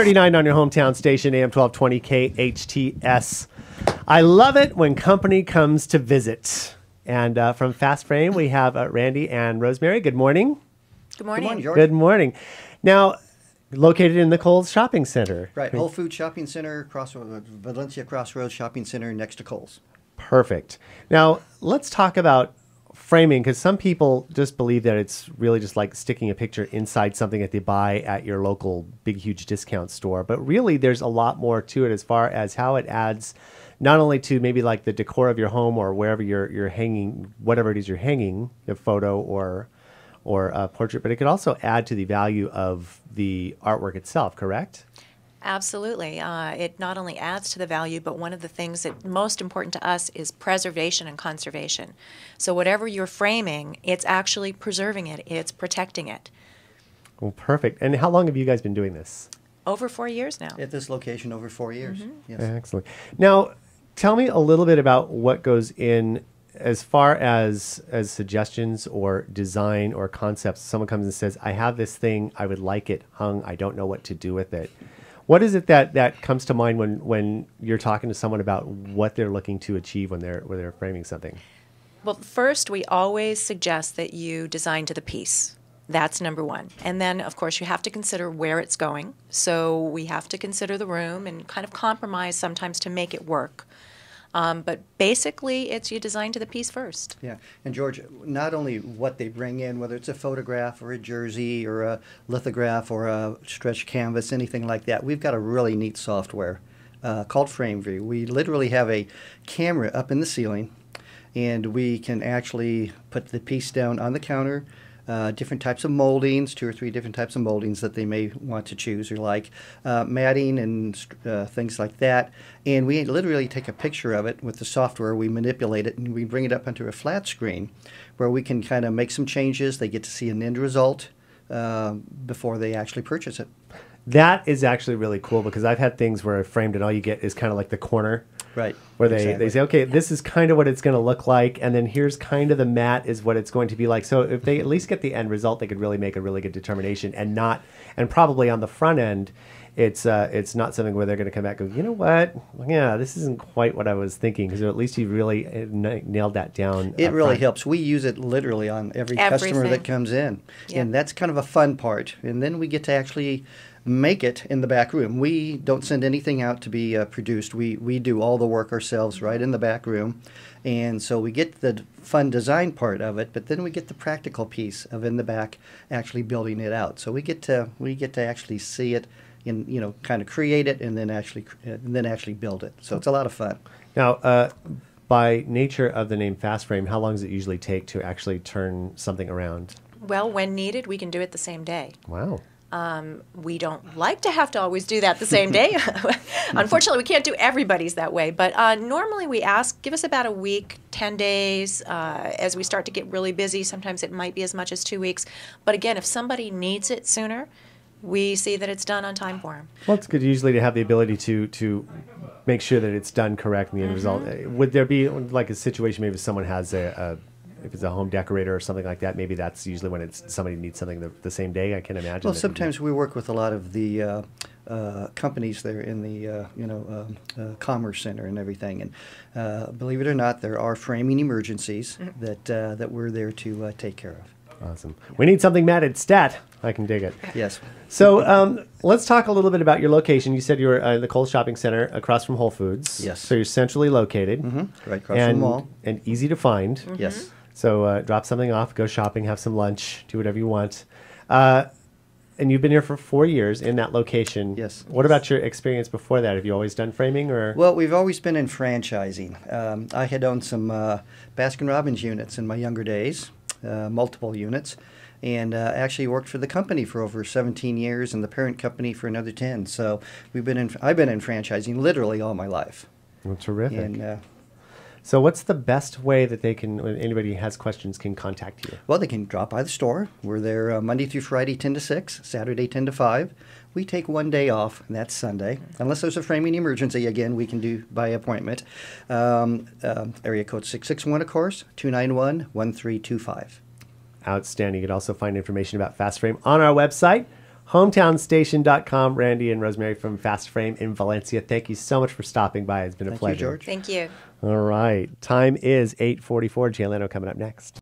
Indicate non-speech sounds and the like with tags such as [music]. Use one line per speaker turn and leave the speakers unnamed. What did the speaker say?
Thirty-nine on your hometown station, AM 1220 KHTS. I love it when company comes to visit. And uh, from Fast Frame, we have uh, Randy and Rosemary. Good morning.
Good morning. Good morning, George. Good
morning. Now, located in the Coles Shopping Center. Right, Whole
Food Shopping Center, cross, uh, Valencia Crossroads Shopping Center next to Coles.
Perfect. Now, let's talk about framing because some people just believe that it's really just like sticking a picture inside something that they buy at your local big huge discount store but really there's a lot more to it as far as how it adds not only to maybe like the decor of your home or wherever you're you're hanging whatever it is you're hanging a photo or or a portrait but it could also add to the value of the artwork itself correct
Absolutely. Uh, it not only adds to the value, but one of the things that most important to us is preservation and conservation. So whatever you're framing, it's actually preserving it, it's protecting it.
Well, perfect. And how long have you guys been doing this?
Over four years now. At this location, over four years. Mm
-hmm. Yes.
Excellent. Now, tell me a little bit about what goes in as far as as suggestions or design or concepts someone comes and says i have this thing i would like it hung i don't know what to do with it what is it that, that comes to mind when, when you're talking to someone about what they're looking to achieve when they're, when they're framing something?
Well, first, we always suggest that you design to the piece. That's number one. And then, of course, you have to consider where it's going. So we have to consider the room and kind of compromise sometimes to make it work. Um, but basically, it's you design to the piece first.
Yeah, and George, not only what they bring in, whether it's a photograph or a jersey or a lithograph or a stretched canvas, anything like that, we've got a really neat software uh, called FrameView. We literally have a camera up in the ceiling, and we can actually put the piece down on the counter uh, different types of moldings, two or three different types of moldings that they may want to choose or like, uh, matting and uh, things like that. And we literally take a picture of it with the software, we manipulate it, and we bring it up onto a flat screen where we can kind of make some changes. They get to see an end result uh, before they actually purchase
it. That is actually really cool because I've had things where I framed and all you get is kind of like the corner. Right. Where they, exactly. they say, okay, this is kind of what it's going to look like, and then here's kind of the mat is what it's going to be like. So if they at least get the end result, they could really make a really good determination and not, and probably on the front end, it's uh, it's not something where they're going to come back and go, you know what? Yeah, this isn't quite what I was thinking because at least you really uh, nailed that down. It really front. helps. We use it
literally on every Everything. customer that comes in, and that's kind of a fun part. And then we get to actually make it in the back room. We don't send anything out to be uh, produced. We, we do all the work ourselves right in the back room. And so we get the fun design part of it, but then we get the practical piece of in the back actually building it out. So we get to, we get to actually see it and, you know, kind of create it and then actually, and then actually build it. So it's a lot
of fun. Now, uh, by nature of the name fast frame, how long does it usually take to actually turn something around?
Well, when needed, we can do it the same day. Wow. Um, we don't like to have to always do that the same day. [laughs] [laughs] Unfortunately, we can't do everybody's that way. But uh, normally, we ask give us about a week, 10 days. Uh, as we start to get really busy, sometimes it might be as much as two weeks. But again, if somebody needs it sooner, we see that it's done on time for them.
Well, it's good usually to have the ability to to make sure that it's done correctly and mm-hmm. result. Eh, would there be like a situation maybe someone has a, a if it's a home decorator or something like that, maybe that's usually when it's somebody needs something the, the same day. I can imagine. Well,
sometimes we work with a lot of the uh, uh, companies there in the uh, you know um, uh, commerce center and everything, and uh, believe it or not, there are framing emergencies mm-hmm. that uh, that we're there to take care of. Awesome.
We need something matted stat. I can dig it. [laughs] Yes. So um, let's talk a little bit about your location. You said you were uh, the Kohl's Shopping Center across from Whole Foods. Yes. So you're centrally located. Mm-hmm. Right across and, from the mall. And easy to find. Mm-hmm. Yes. So uh, drop something off, go shopping, have some lunch, do whatever you want. Uh, and you've been here for four years in that location. Yes. What about your experience before that? Have you always done framing, or?
Well, we've always been in franchising. Um, I had owned some uh, Baskin Robbins units in my younger days, uh, multiple units, and uh, actually worked for the company for over 17 years and the parent company for another 10. So we've been in, I've been in franchising literally all my life.
Well, terrific. And uh, so, what's the best way that they can, anybody has questions, can
contact you? Well, they can drop by the store. We're there uh, Monday through Friday, 10 to 6, Saturday, 10 to 5. We take one day off, and that's Sunday. Unless there's a framing emergency, again, we can do by appointment. Um, uh, area code 661, of course, 291 1325.
Outstanding. You can also find information about Fast Frame on our website hometownstation.com. Randy and Rosemary from Fast Frame in Valencia. Thank you so much for stopping by. It's been Thank a pleasure. You, George. Thank you. All right. Time is 8:44. Jay Leno coming up next.